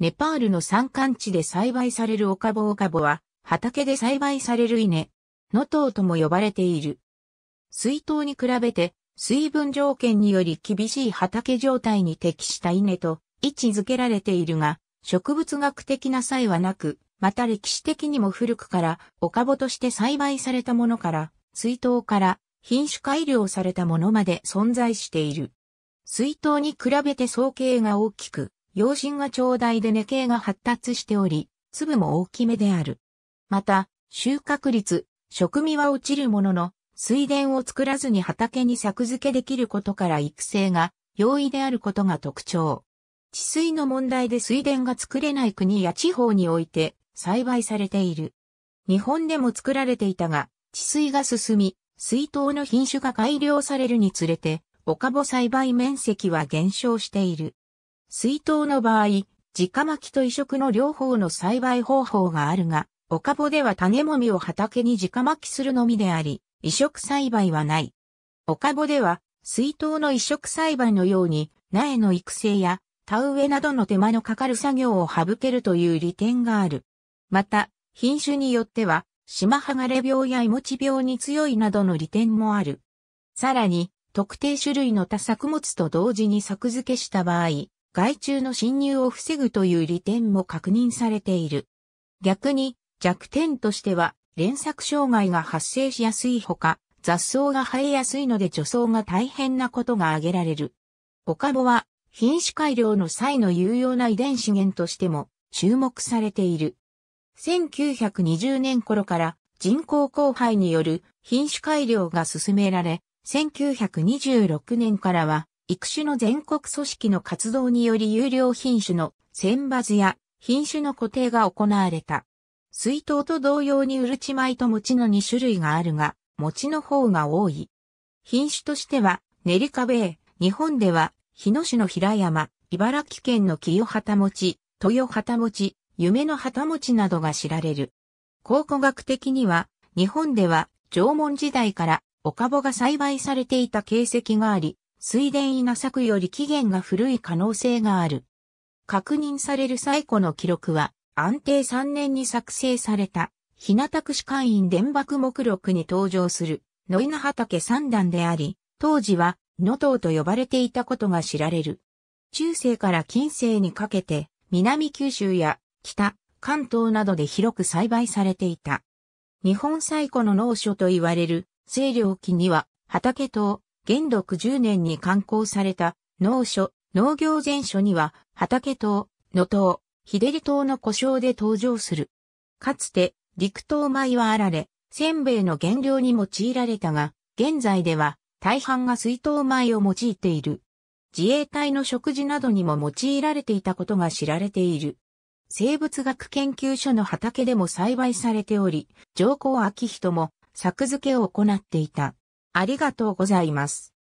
ネパールの山間地で栽培されるオカボオカボは、畑で栽培される稲、野糖とも呼ばれている。水筒に比べて、水分条件により厳しい畑状態に適した稲と位置づけられているが、植物学的な差異はなく、また歴史的にも古くから、オカボとして栽培されたものから、水筒から品種改良されたものまで存在している。水筒に比べて総形が大きく、養心が長大で根茎が発達しており、粒も大きめである。また、収穫率、食味は落ちるものの、水田を作らずに畑に作付けできることから育成が容易であることが特徴。治水の問題で水田が作れない国や地方において栽培されている。日本でも作られていたが、治水が進み、水筒の品種が改良されるにつれて、おかぼ栽培面積は減少している。水筒の場合、直巻きと移植の両方の栽培方法があるが、おかぼでは種もみを畑に直巻きするのみであり、移植栽培はない。おかぼでは、水筒の移植栽培のように、苗の育成や田植えなどの手間のかかる作業を省けるという利点がある。また、品種によっては、島剥がれ病や芋もち病に強いなどの利点もある。さらに、特定種類の多作物と同時に作付けした場合、害虫の侵入を防ぐという利点も確認されている。逆に弱点としては連作障害が発生しやすいほか、雑草が生えやすいので除草が大変なことが挙げられる。オカボは品種改良の際の有用な遺伝資源としても注目されている。1920年頃から人工交配による品種改良が進められ、1926年からは育種の全国組織の活動により有料品種の選抜や品種の固定が行われた。水筒と同様にうるち米と餅の2種類があるが、餅の方が多い。品種としては、練り壁日本では、日野市の平山、茨城県の清畑餅、豊畑餅、夢の旗餅などが知られる。考古学的には、日本では縄文時代からおかぼが栽培されていた形跡があり、水田稲作より期限が古い可能性がある。確認される最古の記録は、安定3年に作成された、日向串会員伝爆目録に登場する、野稲畑三段であり、当時は、野党と呼ばれていたことが知られる。中世から近世にかけて、南九州や北、関東などで広く栽培されていた。日本最古の農書と言われる、清涼期には、畑等、元禄10年に刊行された農書、農業全書には、畑島、野島、秀利島の故障で登場する。かつて、陸島米はあられ、せんべいの原料に用いられたが、現在では、大半が水筒米を用いている。自衛隊の食事などにも用いられていたことが知られている。生物学研究所の畑でも栽培されており、上皇明人も作付けを行っていた。ありがとうございます。